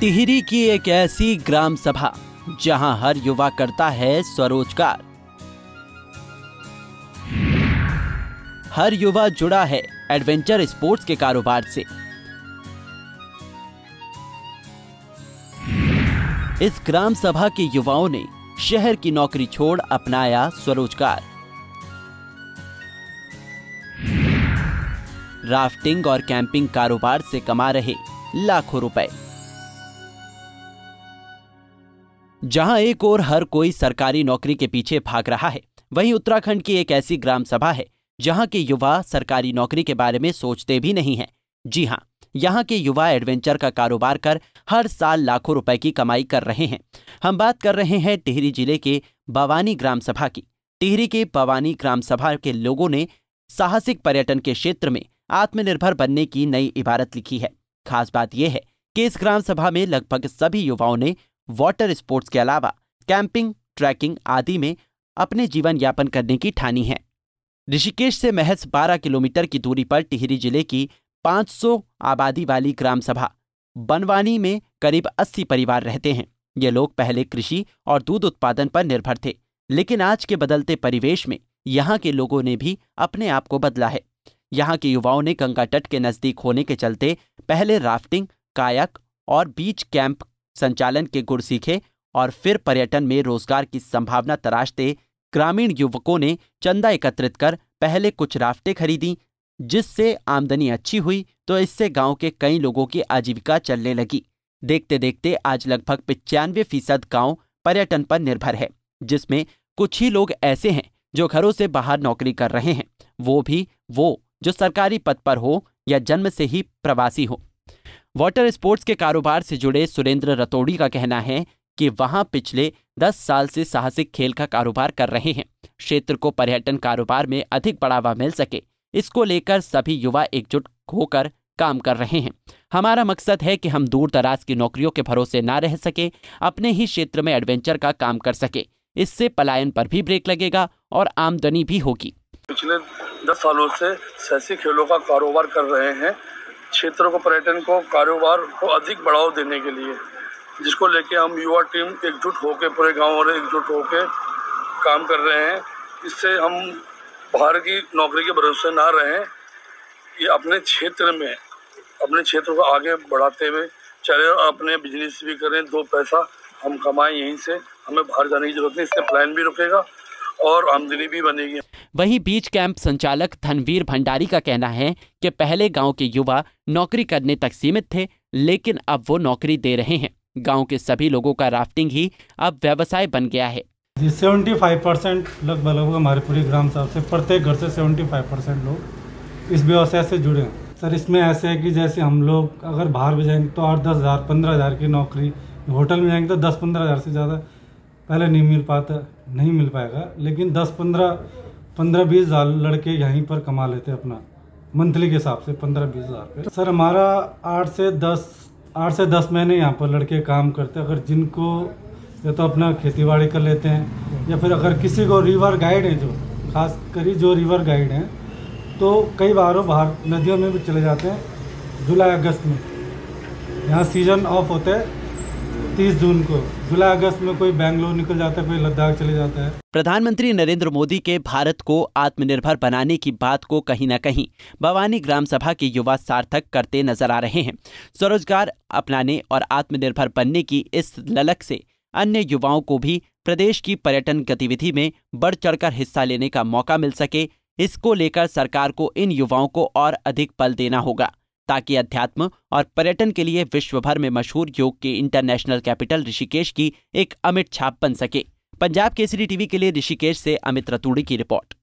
टिहरी की एक ऐसी ग्राम सभा जहां हर युवा करता है स्वरोजगार हर युवा जुड़ा है एडवेंचर स्पोर्ट्स के कारोबार से इस ग्राम सभा के युवाओं ने शहर की नौकरी छोड़ अपनाया स्वरोजगार राफ्टिंग और कैंपिंग कारोबार से कमा रहे लाखों रुपए जहां एक ओर हर कोई सरकारी नौकरी के पीछे भाग रहा है वहीं उत्तराखंड की एक ऐसी ग्राम सभा है जहां के युवा सरकारी नौकरी के बारे में सोचते भी नहीं हैं जी हां यहाँ के युवा एडवेंचर का कारोबार कर हर साल लाखों रुपए की कमाई कर रहे हैं हम बात कर रहे हैं टिहरी जिले के बवानी ग्राम सभा की टिहरी के बवानी ग्राम सभा के लोगों ने साहसिक पर्यटन के क्षेत्र में आत्मनिर्भर बनने की नई इबारत लिखी है खास बात यह है कि इस ग्राम सभा में लगभग सभी युवाओं ने वाटर स्पोर्ट्स के अलावा कैंपिंग ट्रैकिंग आदि में अपने जीवन यापन करने की ठानी है ऋषिकेश से महज 12 किलोमीटर की दूरी पर टिहरी जिले की 500 आबादी वाली ग्राम सभा बनवानी में करीब 80 परिवार रहते हैं ये लोग पहले कृषि और दूध उत्पादन पर निर्भर थे लेकिन आज के बदलते परिवेश में यहाँ के लोगों ने भी अपने आप को बदला है यहाँ के युवाओं ने गंगा तट के नजदीक होने के चलते पहले राफ्टिंग कायक और बीच कैंप संचालन के गुर सीखे और फिर पर्यटन में रोजगार की संभावना तराशते ग्रामीण युवकों ने चंदा एकत्रित कर पहले कुछ राफ्टें खरीदी जिससे आमदनी अच्छी हुई तो इससे गांव के कई लोगों की आजीविका चलने लगी देखते देखते आज लगभग पिचानवे फीसद गाँव पर्यटन पर निर्भर है जिसमें कुछ ही लोग ऐसे हैं जो घरों से बाहर नौकरी कर रहे हैं वो भी वो जो सरकारी पद पर हो या जन्म से ही प्रवासी हो वाटर स्पोर्ट्स के कारोबार से जुड़े सुरेंद्र रतोड़ी का कहना है कि वहां पिछले 10 साल से साहसिक खेल का कारोबार कर रहे हैं क्षेत्र को पर्यटन कारोबार में अधिक बढ़ावा मिल सके इसको लेकर सभी युवा एकजुट होकर काम कर रहे हैं हमारा मकसद है कि हम दूर दराज की नौकरियों के भरोसे ना रह सके अपने ही क्षेत्र में एडवेंचर का काम कर सके इससे पलायन पर भी ब्रेक लगेगा और आमदनी भी होगी पिछले दस सालों से खेलों का कारोबार कर रहे हैं क्षेत्रों को पर्यटन को कारोबार को अधिक बढ़ावा देने के लिए जिसको लेके हम युवा टीम एकजुट होकर पूरे गांव वाले एकजुट होकर काम कर रहे हैं इससे हम बाहर की नौकरी के भरोसे ना रहें ये अपने क्षेत्र में अपने क्षेत्र को आगे बढ़ाते हुए चले अपने बिजनेस भी करें दो पैसा हम कमाएं यहीं से हमें बाहर जाने की जरूरत नहीं इससे प्लान भी रुकेगा और आमदनी भी बनेगी वहीं बीच कैंप संचालक धनवीर भंडारी का कहना है कि पहले गांव के युवा नौकरी करने तक सीमित थे लेकिन अब वो नौकरी दे रहे हैं गांव के सभी लोगों का राफ्टिंग ही अब व्यवसाय बन गया है सेवेंटी फाइव परसेंट लगभग लगभग हमारे पूरे ग्राम साहब से प्रत्येक घर से सेवेंटी फाइव परसेंट लोग इस व्यवसाय से जुड़े हैं सर इसमें ऐसे है कि जैसे हम लोग अगर बाहर भी जाएंगे तो आठ दस हज़ार पंद्रह हज़ार की नौकरी होटल में जाएंगे तो दस पंद्रह हज़ार से ज़्यादा पहले नहीं मिल पाता नहीं मिल पाएगा लेकिन दस पंद्रह पंद्रह बीस हज़ार लड़के यहीं पर कमा लेते अपना मंथली के हिसाब से पंद्रह बीस हज़ार रुपये सर हमारा आठ से दस आठ से दस महीने यहाँ पर लड़के काम करते हैं अगर जिनको या तो अपना खेती बाड़ी कर लेते हैं या फिर अगर किसी को रिवर गाइड है जो खास करी जो रिवर गाइड हैं तो कई बार वो बाहर नदियों में भी चले जाते हैं जुलाई अगस्त में यहाँ सीज़न ऑफ होता है तीस जून को जुलाई अगस्त में कोई बैंगलोर निकल जाता है कोई लद्दाख चले जाता है प्रधानमंत्री नरेंद्र मोदी के भारत को आत्मनिर्भर बनाने की बात को कहीं न कहीं भवानी ग्राम सभा के युवा सार्थक करते नजर आ रहे हैं स्वरोजगार अपनाने और आत्मनिर्भर बनने की इस ललक से अन्य युवाओं को भी प्रदेश की पर्यटन गतिविधि में बढ़ चढ़कर हिस्सा लेने का मौका मिल सके इसको लेकर सरकार को इन युवाओं को और अधिक बल देना होगा ताकि अध्यात्म और पर्यटन के लिए विश्व भर में मशहूर योग के इंटरनेशनल कैपिटल ऋषिकेश की एक अमिट छाप बन सके पंजाब केसरी टीवी के लिए ऋषिकेश से अमित रतूड़ी की रिपोर्ट